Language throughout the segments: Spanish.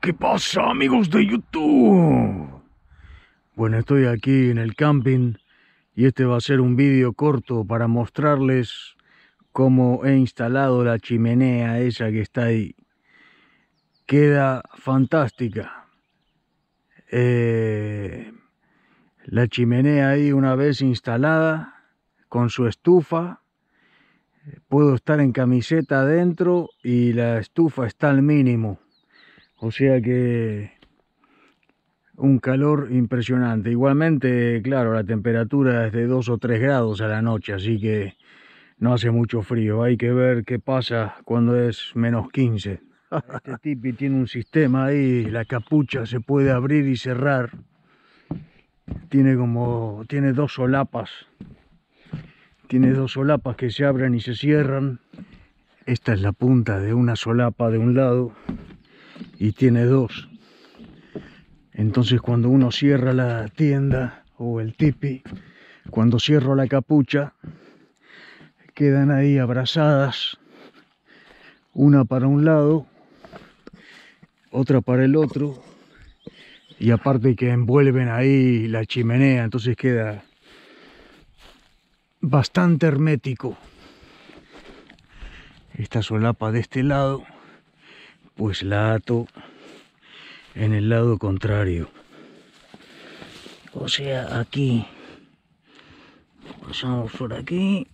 ¿Qué pasa amigos de YouTube? Bueno, estoy aquí en el camping y este va a ser un vídeo corto para mostrarles cómo he instalado la chimenea esa que está ahí. Queda fantástica. Eh, la chimenea ahí una vez instalada con su estufa. Puedo estar en camiseta adentro y la estufa está al mínimo. O sea que un calor impresionante. Igualmente, claro, la temperatura es de 2 o 3 grados a la noche, así que no hace mucho frío. Hay que ver qué pasa cuando es menos 15. Este tipi tiene un sistema ahí, la capucha se puede abrir y cerrar. Tiene como, tiene dos solapas. Tiene dos solapas que se abren y se cierran. Esta es la punta de una solapa de un lado y tiene dos. Entonces cuando uno cierra la tienda o el tipi, cuando cierro la capucha, quedan ahí abrazadas, una para un lado, otra para el otro, y aparte que envuelven ahí la chimenea, entonces queda bastante hermético esta solapa de este lado pues la ato en el lado contrario. O sea, aquí. Pasamos por aquí.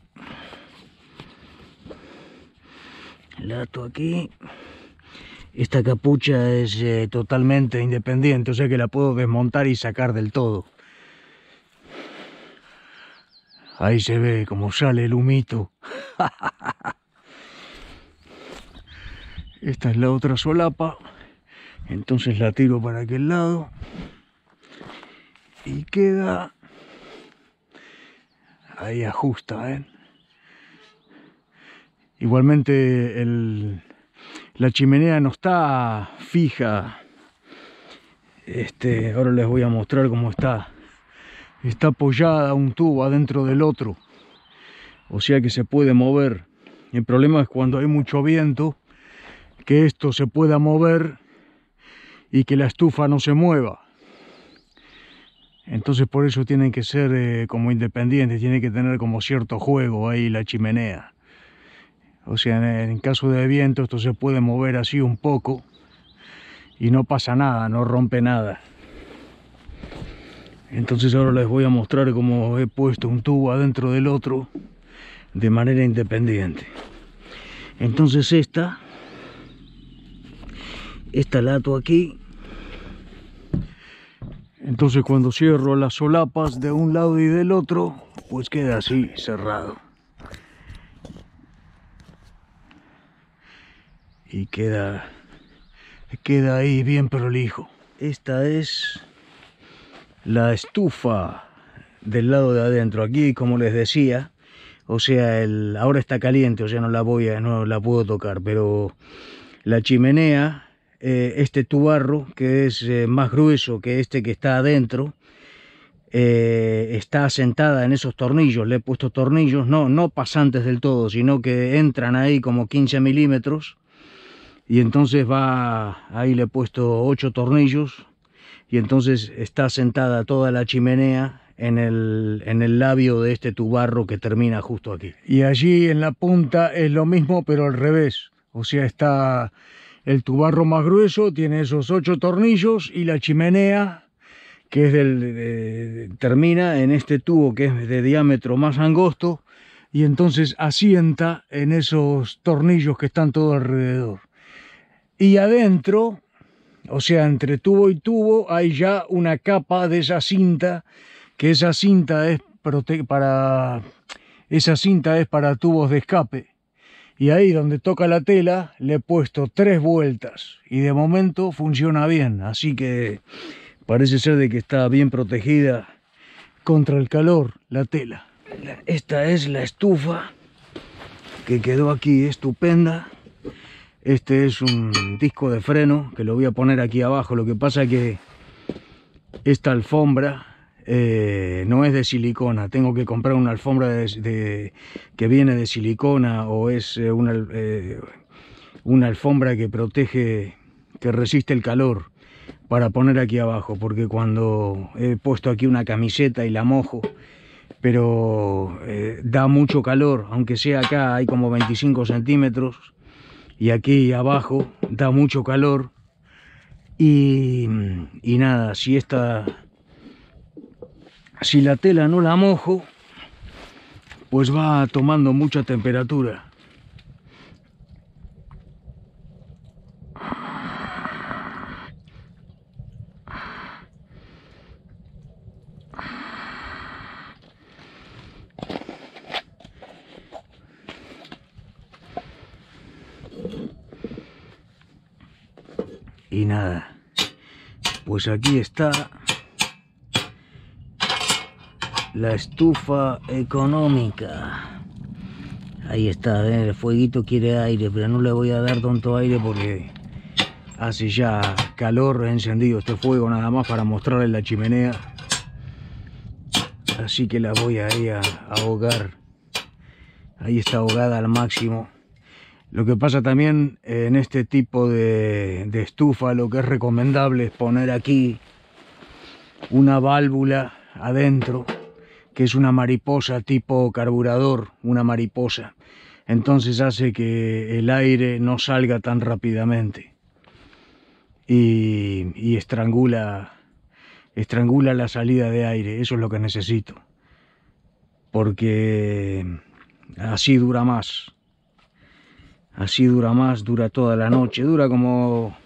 La ato aquí. Esta capucha es eh, totalmente independiente, o sea que la puedo desmontar y sacar del todo. Ahí se ve como sale el humito. esta es la otra solapa entonces la tiro para aquel lado y queda ahí ajusta ¿eh? igualmente la chimenea no está fija este ahora les voy a mostrar cómo está está apoyada un tubo adentro del otro o sea que se puede mover el problema es cuando hay mucho viento que esto se pueda mover y que la estufa no se mueva. Entonces por eso tienen que ser eh, como independientes, tienen que tener como cierto juego ahí la chimenea. O sea, en, en caso de viento esto se puede mover así un poco y no pasa nada, no rompe nada. Entonces ahora les voy a mostrar cómo he puesto un tubo adentro del otro de manera independiente. Entonces esta esta lato aquí. Entonces cuando cierro las solapas de un lado y del otro, pues queda así cerrado. Y queda, queda ahí bien prolijo. Esta es la estufa del lado de adentro. Aquí, como les decía, o sea, el, ahora está caliente, o sea, no la voy a, no la puedo tocar, pero la chimenea eh, este tubarro, que es eh, más grueso que este que está adentro, eh, está sentada en esos tornillos, le he puesto tornillos, no, no pasantes del todo, sino que entran ahí como 15 milímetros, y entonces va, ahí le he puesto 8 tornillos, y entonces está sentada toda la chimenea en el, en el, labio de este tubarro que termina justo aquí. Y allí en la punta es lo mismo, pero al revés. O sea, está el tubarro más grueso tiene esos ocho tornillos y la chimenea, que es del, termina en este tubo que es de diámetro más angosto, y entonces asienta en esos tornillos que están todo alrededor. Y adentro, o sea, entre tubo y tubo, hay ya una capa de esa cinta, que esa cinta es para esa cinta es para tubos de escape y ahí donde toca la tela le he puesto tres vueltas y de momento funciona bien, así que parece ser de que está bien protegida contra el calor la tela. Esta es la estufa que quedó aquí estupenda. Este es un disco de freno que lo voy a poner aquí abajo. Lo que pasa que esta alfombra eh, no es de silicona, tengo que comprar una alfombra que viene de silicona o es eh, una, eh, una alfombra que protege, que resiste el calor para poner aquí abajo, porque cuando he puesto aquí una camiseta y la mojo, pero da mucho calor, aunque sea acá hay como 25 centímetros y aquí abajo da mucho calor y, y nada, si esta si la tela no la mojo, pues va tomando mucha temperatura. Y nada, pues aquí está la estufa económica. Ahí está, el fueguito quiere aire, pero no le voy a dar tanto aire porque hace ya calor, he encendido este fuego nada más para mostrarle la chimenea. Así que la voy a ir a ahogar. Ahí está ahogada al máximo. Lo que pasa también eh, en este tipo de estufa, lo que es recomendable es poner aquí una válvula adentro que es una mariposa tipo carburador, una mariposa. Entonces hace que el aire no salga tan rápidamente y, estrangula, estrangula la salida de aire. Eso es lo que necesito, porque así dura más. Así dura más, dura toda la noche, dura como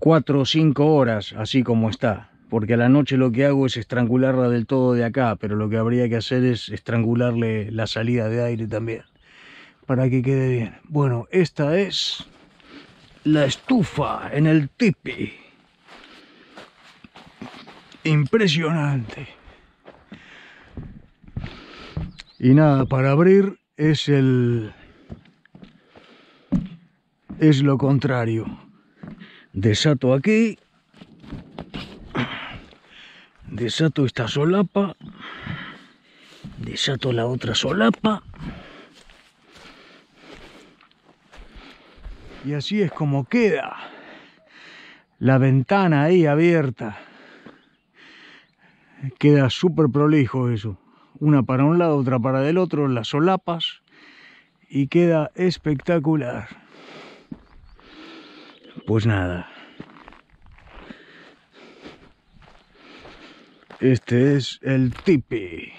4 o 5 horas, así como está porque a la noche lo que hago es estrangularla del todo de acá, pero lo que habría que hacer es estrangularle la salida de aire también, para que quede bien. Bueno, esta es la estufa en el tipi. Impresionante. Y nada, para abrir es el... Es lo contrario. Desato aquí desato esta solapa, desato la otra solapa. Y así es como queda la ventana ahí abierta. Queda súper prolijo eso. Una para un lado, otra para del otro, las solapas. Y queda espectacular. Pues nada. Este es el tipi.